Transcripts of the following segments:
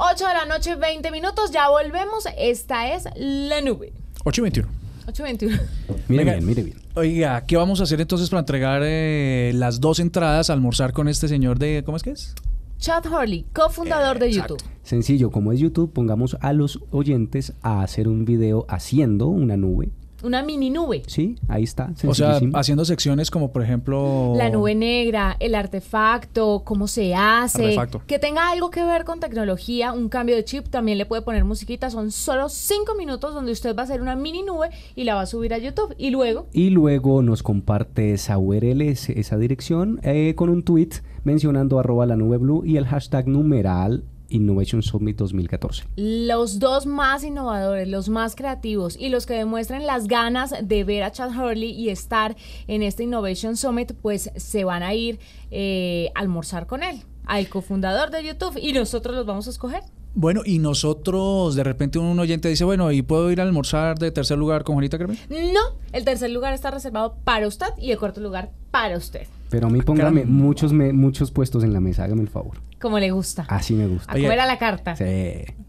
8 de la noche, 20 minutos. Ya volvemos. Esta es la nube. 8 y 21. 8 Mire bien, mire bien. Oiga, ¿qué vamos a hacer entonces para entregar eh, las dos entradas a almorzar con este señor de. ¿Cómo es que es? Chad Hurley, cofundador de YouTube. Sencillo, como es YouTube, pongamos a los oyentes a hacer un video haciendo una nube una mini nube. Sí, ahí está. O sea, haciendo secciones como por ejemplo... La nube negra, el artefacto, cómo se hace. Que tenga algo que ver con tecnología, un cambio de chip, también le puede poner musiquita. Son solo cinco minutos donde usted va a hacer una mini nube y la va a subir a YouTube. Y luego... Y luego nos comparte esa URL, esa dirección, eh, con un tweet mencionando arroba la nube blue y el hashtag numeral Innovation Summit 2014. Los dos más innovadores, los más creativos y los que demuestren las ganas de ver a Chad Hurley y estar en este Innovation Summit, pues se van a ir eh, a almorzar con él, al cofundador de YouTube, y nosotros los vamos a escoger. Bueno, y nosotros, de repente un oyente dice, bueno, ¿y puedo ir a almorzar de tercer lugar con Juanita Carmen? No, el tercer lugar está reservado para usted y el cuarto lugar para usted. Pero a mí ah, póngame muchos, muchos puestos en la mesa, hágame el favor. Como le gusta. Así me gusta. A comer a la carta. Sí.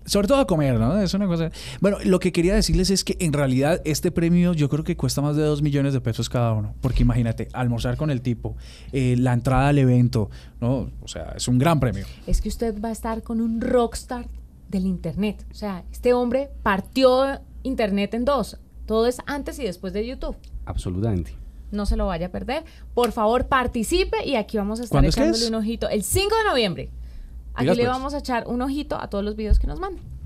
Sobre todo a comer, ¿no? Es una cosa. Bueno, lo que quería decirles es que en realidad este premio yo creo que cuesta más de 2 millones de pesos cada uno. Porque imagínate, almorzar con el tipo, eh, la entrada al evento, ¿no? O sea, es un gran premio. Es que usted va a estar con un rockstar del Internet. O sea, este hombre partió Internet en dos. Todo es antes y después de YouTube. Absolutamente no se lo vaya a perder. Por favor, participe y aquí vamos a estar echándole un ojito el 5 de noviembre. Aquí le pues. vamos a echar un ojito a todos los videos que nos mandan.